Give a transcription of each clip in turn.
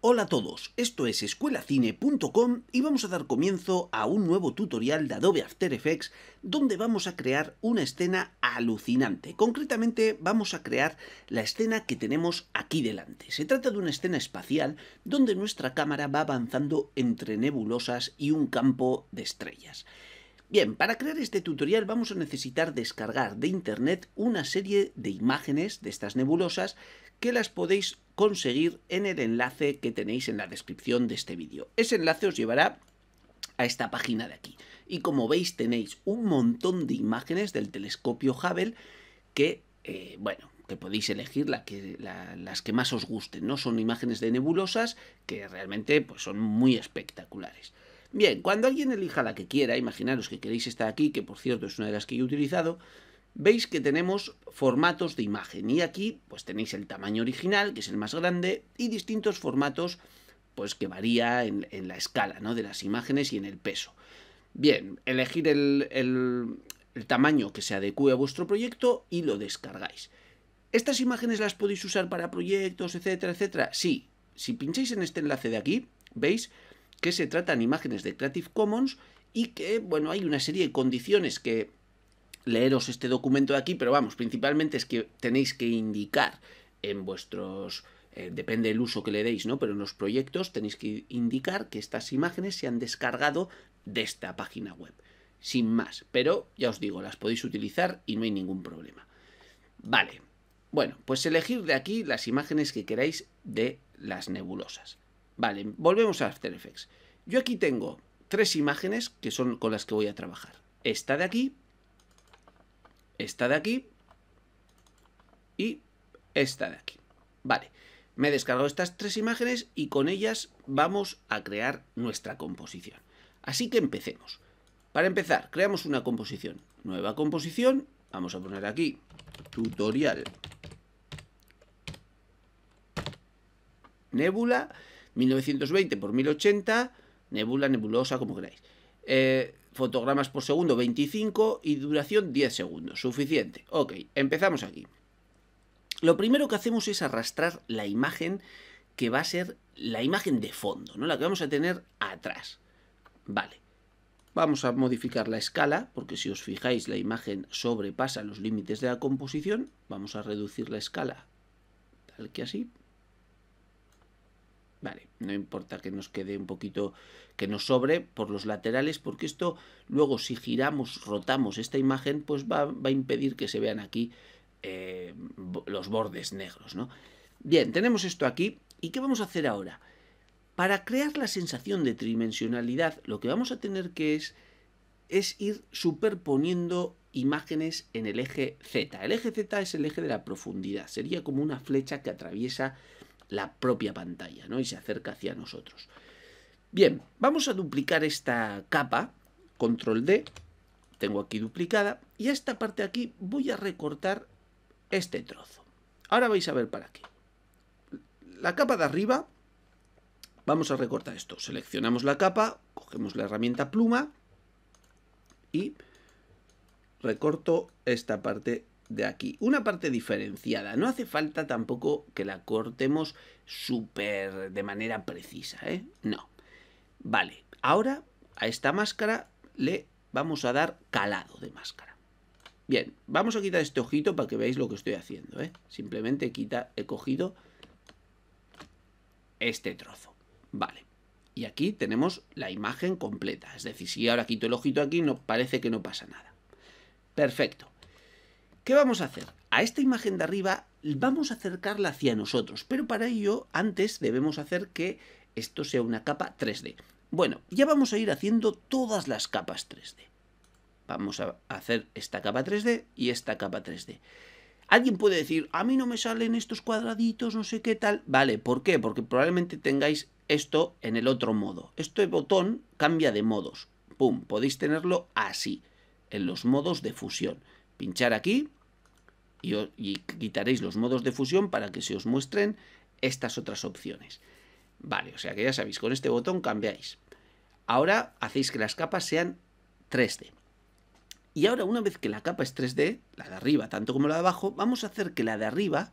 Hola a todos, esto es escuelacine.com y vamos a dar comienzo a un nuevo tutorial de Adobe After Effects donde vamos a crear una escena alucinante. Concretamente vamos a crear la escena que tenemos aquí delante. Se trata de una escena espacial donde nuestra cámara va avanzando entre nebulosas y un campo de estrellas. Bien, para crear este tutorial vamos a necesitar descargar de internet una serie de imágenes de estas nebulosas que las podéis conseguir en el enlace que tenéis en la descripción de este vídeo. Ese enlace os llevará a esta página de aquí. Y como veis tenéis un montón de imágenes del telescopio Hubble que, eh, bueno, que podéis elegir las que más os gusten, ¿no? Son imágenes de nebulosas que realmente pues, son muy espectaculares. Bien, cuando alguien elija la que quiera, imaginaros que queréis estar aquí, que por cierto es una de las que he utilizado, veis que tenemos formatos de imagen y aquí pues tenéis el tamaño original, que es el más grande, y distintos formatos pues que varía en, la escala ¿no? de las imágenes y en el peso. Bien, elegir el, el tamaño que se adecue a vuestro proyecto y lo descargáis. ¿Estas imágenes las podéis usar para proyectos, etcétera, etcétera? Sí, si pincháis en este enlace de aquí, veis que se tratan imágenes de Creative Commons y que, bueno, hay una serie de condiciones que leeros este documento de aquí, pero vamos, principalmente es que tenéis que indicar en vuestros... Eh, depende del uso que le deis, ¿no? Pero en los proyectos tenéis que indicar que estas imágenes se han descargado de esta página web, sin más. Pero ya os digo, las podéis utilizar y no hay ningún problema. Vale, bueno, pues elegir de aquí las imágenes que queráis de las nebulosas. Vale, volvemos a After Effects. Yo aquí tengo tres imágenes que son con las que voy a trabajar. Esta de aquí, esta de aquí y esta de aquí. Vale, me he descargado estas tres imágenes y con ellas vamos a crear nuestra composición. Así que empecemos. Para empezar, creamos una composición. Nueva composición, vamos a poner aquí tutorial. Nebula. 1920 por 1080, nebula, nebulosa, como queráis. Eh, fotogramas por segundo 25 y duración 10 segundos, suficiente. Ok, empezamos aquí. Lo primero que hacemos es arrastrar la imagen que va a ser la imagen de fondo, ¿no? La que vamos a tener atrás. Vale. Vamos a modificar la escala, porque si os fijáis la imagen sobrepasa los límites de la composición. Vamos a reducir la escala, tal que así. Vale, no importa que nos quede un poquito que nos sobre por los laterales, porque esto luego si giramos, rotamos esta imagen, pues va, a impedir que se vean aquí eh, los bordes negros, ¿no? Bien, tenemos esto aquí. ¿Y qué vamos a hacer ahora? Para crear la sensación de tridimensionalidad, lo que vamos a tener que es, es ir superponiendo imágenes en el eje Z. El eje Z es el eje de la profundidad, sería como una flecha que atraviesa la propia pantalla, ¿no? Y se acerca hacia nosotros. Bien, vamos a duplicar esta capa, control D, tengo aquí duplicada, y a esta parte aquí voy a recortar este trozo. Ahora vais a ver para qué. La capa de arriba, vamos a recortar esto. Seleccionamos la capa, cogemos la herramienta pluma y recorto esta parte de aquí. Una parte diferenciada. No hace falta tampoco que la cortemos súper de manera precisa, ¿eh? No. Vale, ahora a esta máscara le vamos a dar calado de máscara. Bien, vamos a quitar este ojito para que veáis lo que estoy haciendo, ¿eh? Simplemente quita, he cogido este trozo. Vale. Y aquí tenemos la imagen completa. Es decir, si ahora quito el ojito aquí, no, parece que no pasa nada. Perfecto. ¿Qué vamos a hacer? A esta imagen de arriba vamos a acercarla hacia nosotros, pero para ello antes debemos hacer que esto sea una capa 3D. Bueno, ya vamos a ir haciendo todas las capas 3D. Vamos a hacer esta capa 3D y esta capa 3D. Alguien puede decir, a mí no me salen estos cuadraditos, no sé qué tal. Vale, ¿por qué? Porque probablemente tengáis esto en el otro modo. Este botón cambia de modos. Pum, podéis tenerlo así, en los modos de fusión. Pinchar aquí y, quitaréis los modos de fusión para que se os muestren estas otras opciones. Vale, o sea que ya sabéis, con este botón cambiáis. Ahora hacéis que las capas sean 3D. Y ahora, una vez que la capa es 3D, la de arriba tanto como la de abajo, vamos a hacer que la de arriba,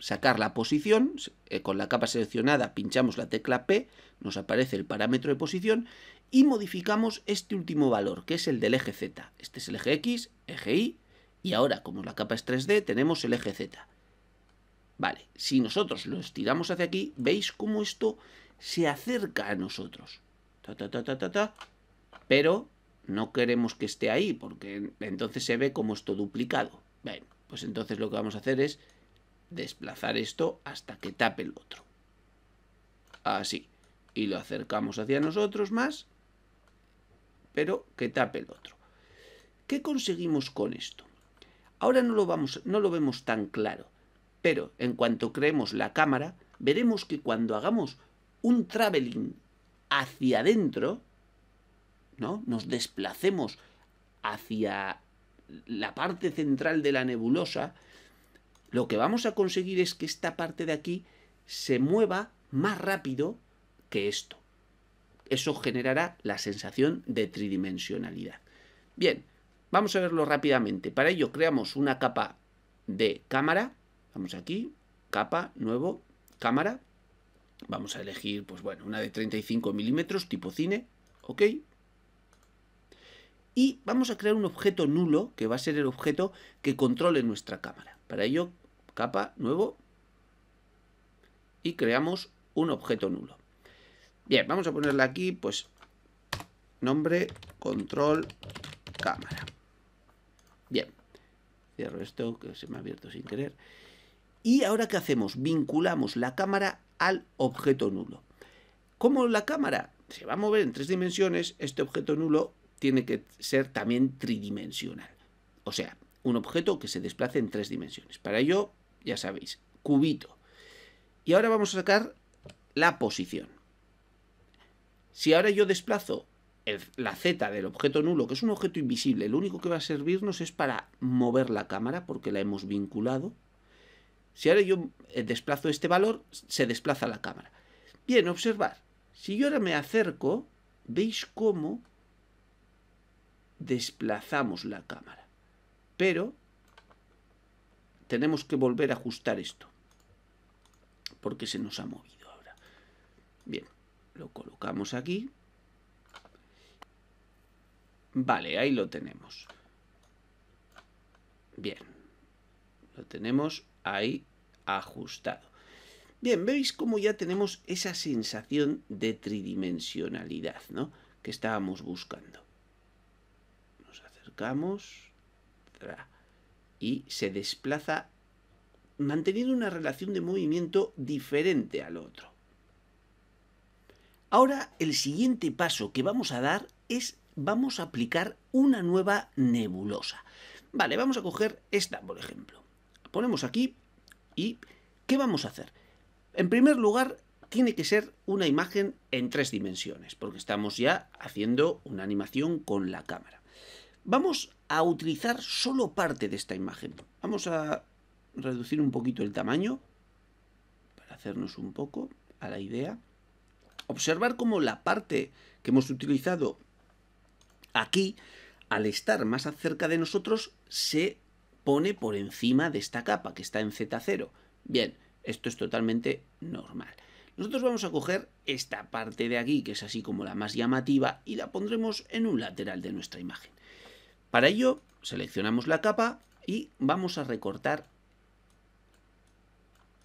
sacar la posición, eh, con la capa seleccionada pinchamos la tecla P, nos aparece el parámetro de posición, y modificamos este último valor, que es el del eje Z. Este es el eje X, eje Y, y ahora, como la capa es 3D, tenemos el eje Z. Vale, si nosotros lo estiramos hacia aquí, veis cómo esto se acerca a nosotros. Ta, ta, ta, ta, ta, Pero no queremos que esté ahí, porque entonces se ve como esto duplicado. Bueno, pues entonces lo que vamos a hacer es desplazar esto hasta que tape el otro. Así. Y lo acercamos hacia nosotros más, pero que tape el otro. ¿Qué conseguimos con esto? Ahora no lo, vemos tan claro, pero en cuanto creemos la cámara, veremos que cuando hagamos un traveling hacia adentro, ¿no? nos desplacemos hacia la parte central de la nebulosa, lo que vamos a conseguir es que esta parte de aquí se mueva más rápido que esto. Eso generará la sensación de tridimensionalidad. Bien, Vamos a verlo rápidamente. Para ello creamos una capa de cámara. Vamos aquí, capa, nuevo, cámara. Vamos a elegir, pues bueno, una de 35 milímetros, tipo cine. Ok. Y vamos a crear un objeto nulo, que va a ser el objeto que controle nuestra cámara. Para ello, capa, nuevo. Y creamos un objeto nulo. Bien, vamos a ponerle aquí, pues, nombre, control, cámara. Bien, cierro esto que se me ha abierto sin querer. Y ahora ¿qué hacemos? Vinculamos la cámara al objeto nulo. Como la cámara se va a mover en tres dimensiones, este objeto nulo tiene que ser también tridimensional. O sea, un objeto que se desplace en tres dimensiones. Para ello, ya sabéis, cubito. Y ahora vamos a sacar la posición. Si ahora yo desplazo la Z del objeto nulo, que es un objeto invisible, lo único que va a servirnos es para mover la cámara porque la hemos vinculado. Si ahora yo eh, desplazo este valor, se desplaza la cámara. Bien, observar. Si yo ahora me acerco, veis cómo desplazamos la cámara. Pero tenemos que volver a ajustar esto. Porque se nos ha movido ahora. Bien, lo colocamos aquí. Vale, ahí lo tenemos. Bien. Lo tenemos ahí ajustado. Bien, veis cómo ya tenemos esa sensación de tridimensionalidad, ¿no? Que estábamos buscando. Nos acercamos. y se desplaza manteniendo una relación de movimiento diferente al otro. Ahora el siguiente paso que vamos a dar es vamos a aplicar una nueva nebulosa. Vale, vamos a coger esta, por ejemplo. ponemos aquí y ¿qué vamos a hacer? En primer lugar, tiene que ser una imagen en tres dimensiones, porque estamos ya haciendo una animación con la cámara. Vamos a utilizar solo parte de esta imagen. Vamos a reducir un poquito el tamaño para hacernos un poco a la idea. Observar cómo la parte que hemos utilizado Aquí, al estar más cerca de nosotros, se pone por encima de esta capa que está en Z0. Bien, esto es totalmente normal. Nosotros vamos a coger esta parte de aquí, que es así como la más llamativa, y la pondremos en un lateral de nuestra imagen. Para ello, seleccionamos la capa y vamos a recortar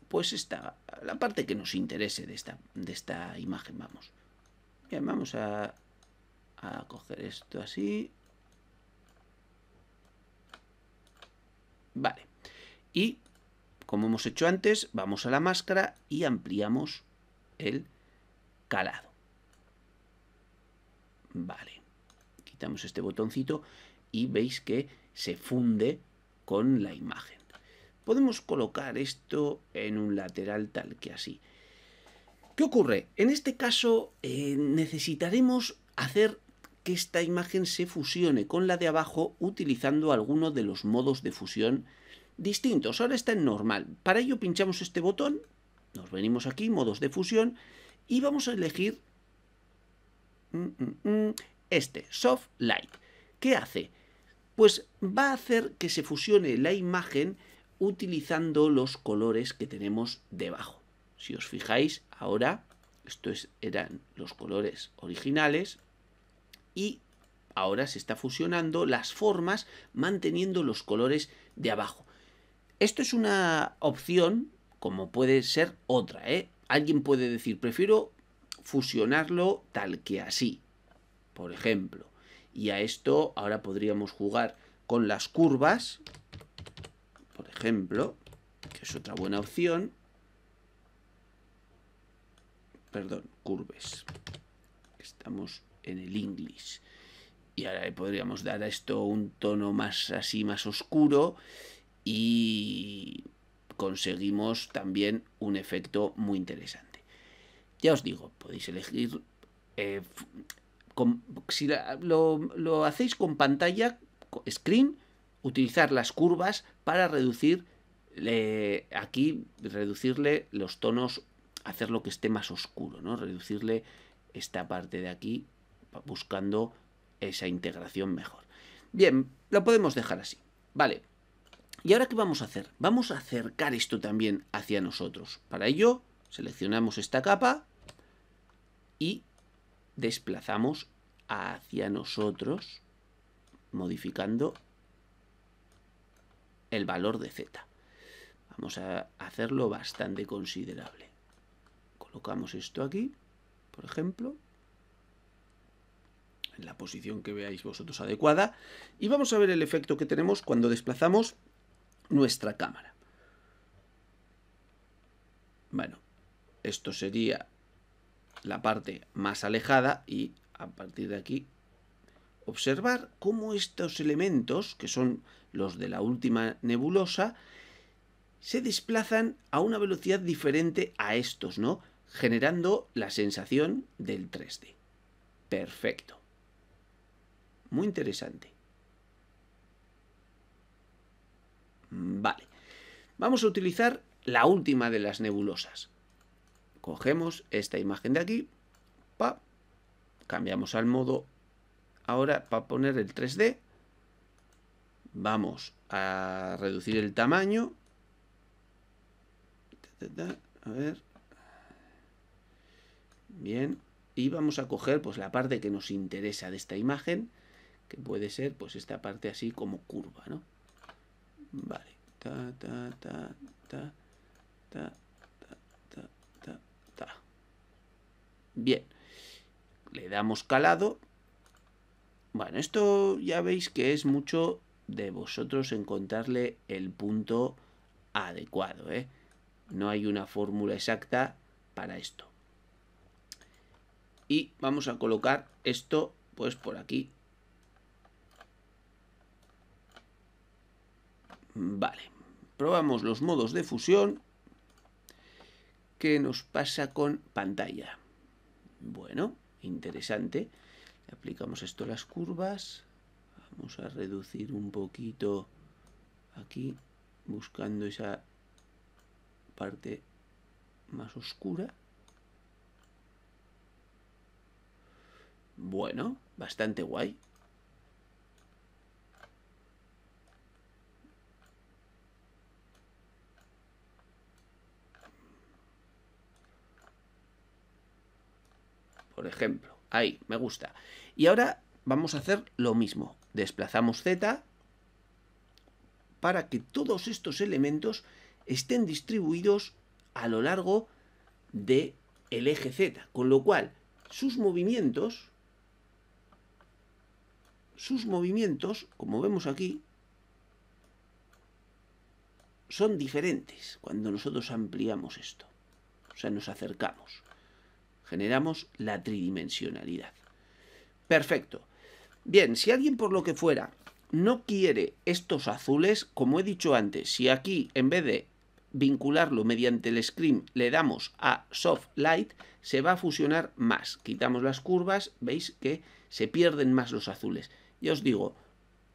pues esta, la parte que nos interese de esta, de esta imagen. Vamos. Bien, vamos a a coger esto así. Vale. Y, como hemos hecho antes, vamos a la máscara y ampliamos el calado. Vale. Quitamos este botoncito y veis que se funde con la imagen. Podemos colocar esto en un lateral tal que así. ¿Qué ocurre? En este caso eh, necesitaremos hacer que esta imagen se fusione con la de abajo utilizando alguno de los modos de fusión distintos. Ahora está en normal. Para ello pinchamos este botón, nos venimos aquí, modos de fusión, y vamos a elegir mm, mm, mm, este, Soft Light. ¿Qué hace? Pues va a hacer que se fusione la imagen utilizando los colores que tenemos debajo. Si os fijáis, ahora, estos eran los colores originales, y ahora se está fusionando las formas manteniendo los colores de abajo. Esto es una opción como puede ser otra. ¿eh? Alguien puede decir, prefiero fusionarlo tal que así, por ejemplo. Y a esto ahora podríamos jugar con las curvas, por ejemplo, que es otra buena opción. Perdón, curves. Estamos en el inglés Y ahora podríamos dar a esto un tono más así, más oscuro y conseguimos también un efecto muy interesante. Ya os digo, podéis elegir... Eh, si lo, hacéis con pantalla, screen, utilizar las curvas para reducir aquí reducirle los tonos, hacer lo que esté más oscuro, ¿no? Reducirle esta parte de aquí buscando esa integración mejor. Bien, lo podemos dejar así. Vale. ¿Y ahora qué vamos a hacer? Vamos a acercar esto también hacia nosotros. Para ello, seleccionamos esta capa y desplazamos hacia nosotros, modificando el valor de z. Vamos a hacerlo bastante considerable. Colocamos esto aquí, por ejemplo, en la posición que veáis vosotros adecuada y vamos a ver el efecto que tenemos cuando desplazamos nuestra cámara. Bueno, esto sería la parte más alejada y a partir de aquí observar cómo estos elementos, que son los de la última nebulosa, se desplazan a una velocidad diferente a estos, ¿no? Generando la sensación del 3D. Perfecto. Muy interesante. Vale. Vamos a utilizar la última de las nebulosas. Cogemos esta imagen de aquí. cambiamos al modo ahora para poner el 3D. Vamos a reducir el tamaño. A ver. Bien. Y vamos a coger pues, la parte que nos interesa de esta imagen puede ser pues esta parte así como curva, ¿no? Vale, Bien, le damos calado. Bueno, esto ya veis que es mucho de vosotros encontrarle el punto adecuado, ¿eh? No hay una fórmula exacta para esto. Y vamos a colocar esto, pues por aquí, Vale. Probamos los modos de fusión. ¿Qué nos pasa con pantalla? Bueno, interesante. aplicamos esto a las curvas. Vamos a reducir un poquito aquí, buscando esa parte más oscura. Bueno, bastante guay. ejemplo. Ahí, me gusta. Y ahora vamos a hacer lo mismo. Desplazamos Z para que todos estos elementos estén distribuidos a lo largo del el eje Z. Con lo cual, sus movimientos, sus movimientos, como vemos aquí, son diferentes cuando nosotros ampliamos esto. O sea, nos acercamos. Generamos la tridimensionalidad. Perfecto. Bien, si alguien por lo que fuera no quiere estos azules, como he dicho antes, si aquí en vez de vincularlo mediante el screen le damos a soft light, se va a fusionar más. Quitamos las curvas, veis que se pierden más los azules. Ya os digo,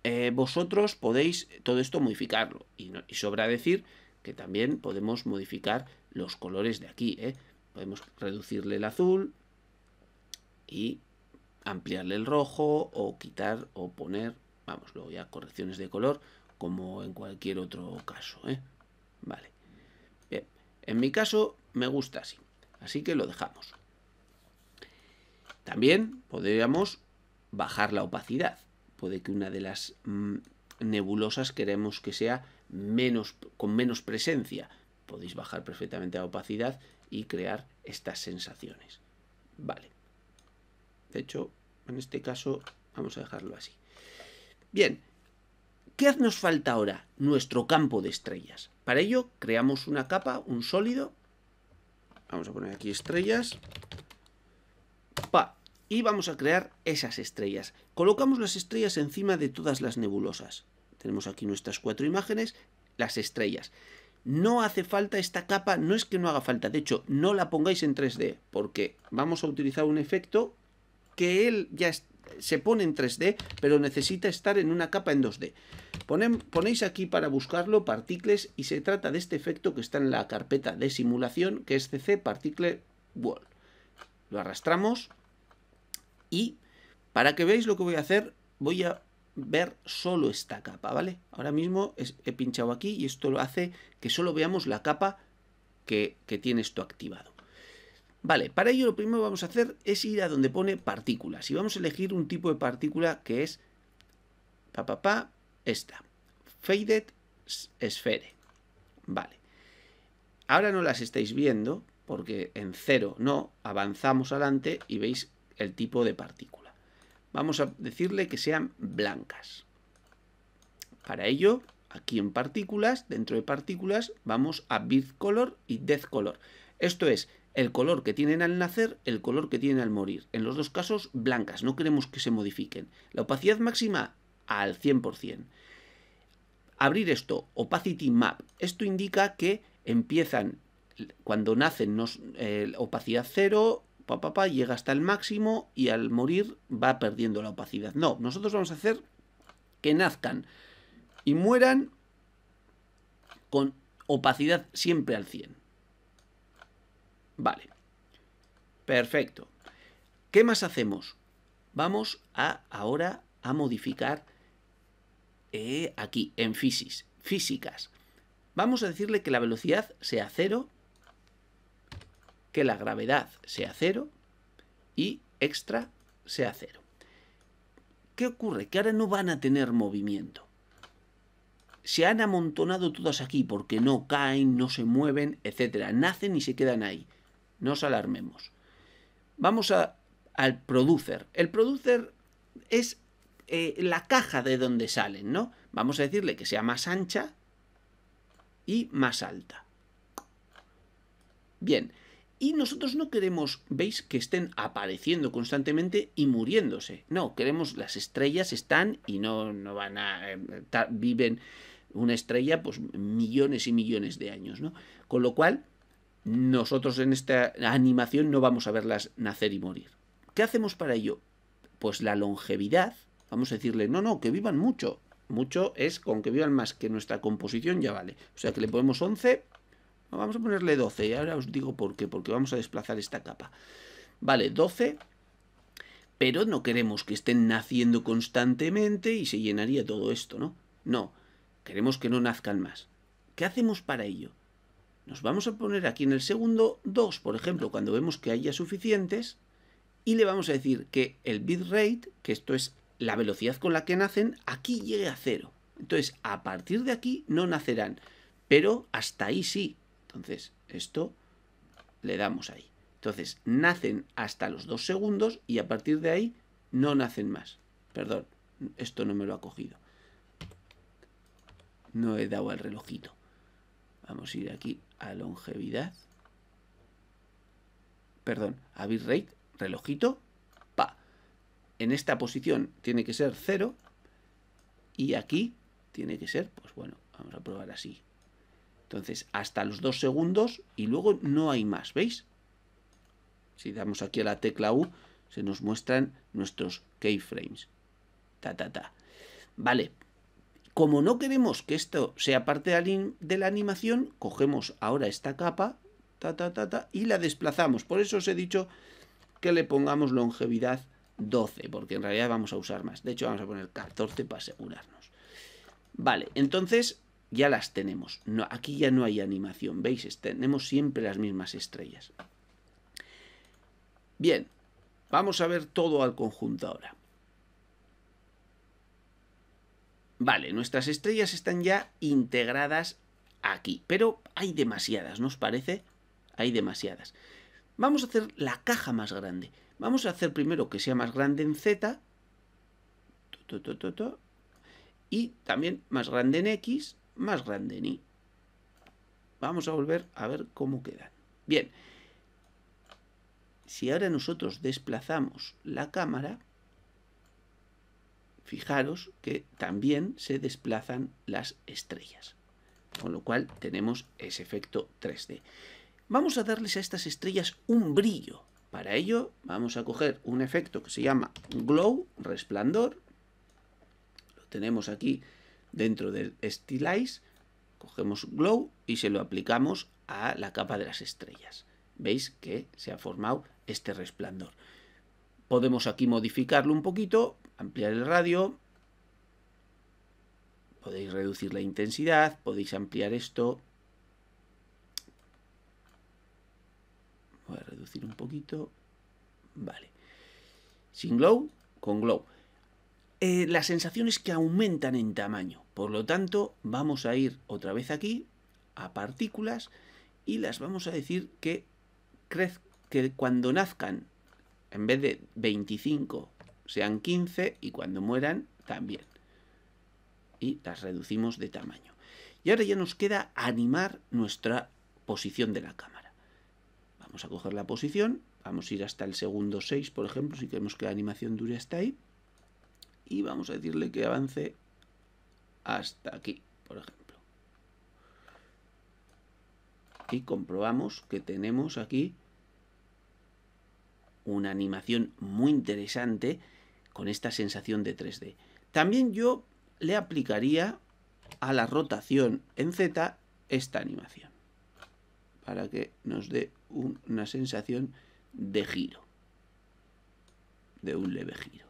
eh, vosotros podéis todo esto modificarlo y, y sobra decir que también podemos modificar los colores de aquí, ¿eh? Podemos reducirle el azul y ampliarle el rojo o quitar o poner, vamos, luego ya correcciones de color como en cualquier otro caso. ¿eh? Vale. En mi caso me gusta así, así que lo dejamos. También podríamos bajar la opacidad. Puede que una de las mm, nebulosas queremos que sea menos, con menos presencia. Podéis bajar perfectamente la opacidad y crear estas sensaciones. Vale. De hecho, en este caso vamos a dejarlo así. Bien, ¿qué nos falta ahora? Nuestro campo de estrellas. Para ello creamos una capa, un sólido. Vamos a poner aquí estrellas. Pa. Y vamos a crear esas estrellas. Colocamos las estrellas encima de todas las nebulosas. Tenemos aquí nuestras cuatro imágenes, las estrellas. No hace falta esta capa, no es que no haga falta, de hecho, no la pongáis en 3D, porque vamos a utilizar un efecto que él ya se pone en 3D, pero necesita estar en una capa en 2D. ponéis aquí para buscarlo Particles y se trata de este efecto que está en la carpeta de simulación, que es CC Particle Wall. Lo arrastramos y para que veáis lo que voy a hacer, voy a ver solo esta capa, ¿vale? Ahora mismo he pinchado aquí y esto lo hace que solo veamos la capa que, tiene esto activado. Vale, para ello lo primero que vamos a hacer es ir a donde pone partículas y vamos a elegir un tipo de partícula que es pa, pa, pa esta, Faded Sphere. Vale, ahora no las estáis viendo porque en cero no, avanzamos adelante y veis el tipo de partícula vamos a decirle que sean blancas. Para ello, aquí en partículas, dentro de partículas, vamos a birth color y death color. Esto es el color que tienen al nacer, el color que tienen al morir. En los dos casos, blancas, no queremos que se modifiquen. La opacidad máxima, al 100%. Abrir esto, opacity map. Esto indica que empiezan, cuando nacen, eh, opacidad 0, Papá, llega hasta el máximo y al morir va perdiendo la opacidad. No, nosotros vamos a hacer que nazcan y mueran con opacidad siempre al 100. Vale. Perfecto. ¿Qué más hacemos? Vamos a ahora a modificar eh, aquí, en físicas. Vamos a decirle que la velocidad sea cero la gravedad sea cero y extra sea cero. ¿Qué ocurre? Que ahora no van a tener movimiento. Se han amontonado todas aquí porque no caen, no se mueven, etc. Nacen y se quedan ahí. No os alarmemos. Vamos al producer. El producer es eh, la caja de donde salen, ¿no? Vamos a decirle que sea más ancha y más alta. Bien, y nosotros no queremos, veis, que estén apareciendo constantemente y muriéndose. No, queremos las estrellas están y no, no van a... Eh, viven una estrella pues millones y millones de años, ¿no? Con lo cual, nosotros en esta animación no vamos a verlas nacer y morir. ¿Qué hacemos para ello? Pues la longevidad, vamos a decirle, no, no, que vivan mucho. Mucho es con que vivan más que nuestra composición ya vale. O sea que le ponemos 11 Vamos a ponerle 12 y ahora os digo por qué, porque vamos a desplazar esta capa. Vale, 12, pero no queremos que estén naciendo constantemente y se llenaría todo esto, ¿no? No, queremos que no nazcan más. ¿Qué hacemos para ello? Nos vamos a poner aquí en el segundo 2, por ejemplo, cuando vemos que haya suficientes, y le vamos a decir que el bitrate, que esto es la velocidad con la que nacen, aquí llegue a cero. Entonces, a partir de aquí no nacerán, pero hasta ahí sí, entonces, esto le damos ahí. Entonces, nacen hasta los dos segundos y a partir de ahí no nacen más. Perdón, esto no me lo ha cogido. No he dado al relojito. Vamos a ir aquí a longevidad. Perdón, a bitrate, relojito, pa. En esta posición tiene que ser cero y aquí tiene que ser, pues bueno, vamos a probar así, entonces, hasta los dos segundos y luego no hay más, ¿veis? Si damos aquí a la tecla U, se nos muestran nuestros keyframes. Ta, ta, ta. Vale. Como no queremos que esto sea parte de la animación, cogemos ahora esta capa ta, ta, ta, ta, y la desplazamos. Por eso os he dicho que le pongamos longevidad 12, porque en realidad vamos a usar más. De hecho, vamos a poner 14 para asegurarnos. Vale, entonces ya las tenemos. No, aquí ya no hay animación, ¿veis? Tenemos siempre las mismas estrellas. Bien, vamos a ver todo al conjunto ahora. Vale, nuestras estrellas están ya integradas aquí, pero hay demasiadas, ¿no parece? Hay demasiadas. Vamos a hacer la caja más grande. Vamos a hacer primero que sea más grande en Z. Y también más grande en X más grande ni. Vamos a volver a ver cómo quedan. Bien, si ahora nosotros desplazamos la cámara, fijaros que también se desplazan las estrellas. Con lo cual tenemos ese efecto 3D. Vamos a darles a estas estrellas un brillo. Para ello vamos a coger un efecto que se llama Glow, resplandor. Lo tenemos aquí dentro del Stylize, cogemos Glow y se lo aplicamos a la capa de las estrellas. Veis que se ha formado este resplandor. Podemos aquí modificarlo un poquito, ampliar el radio, podéis reducir la intensidad, podéis ampliar esto. Voy a reducir un poquito. Vale. Sin glow, con glow. Eh, las sensaciones que aumentan en tamaño. Por lo tanto, vamos a ir otra vez aquí a partículas y las vamos a decir que, que cuando nazcan, en vez de 25, sean 15 y cuando mueran también. Y las reducimos de tamaño. Y ahora ya nos queda animar nuestra posición de la cámara. Vamos a coger la posición, vamos a ir hasta el segundo 6, por ejemplo, si queremos que la animación dure hasta ahí y vamos a decirle que avance hasta aquí, por ejemplo. Y comprobamos que tenemos aquí una animación muy interesante con esta sensación de 3D. También yo le aplicaría a la rotación en Z esta animación para que nos dé una sensación de giro, de un leve giro.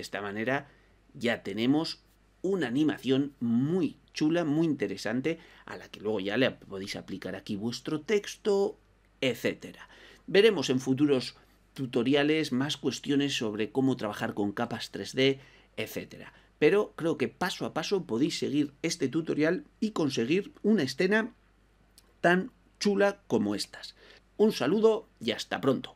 De esta manera ya tenemos una animación muy chula, muy interesante, a la que luego ya le podéis aplicar aquí vuestro texto, etcétera. Veremos en futuros tutoriales más cuestiones sobre cómo trabajar con capas 3D, etcétera. Pero creo que paso a paso podéis seguir este tutorial y conseguir una escena tan chula como estas. Un saludo y hasta pronto.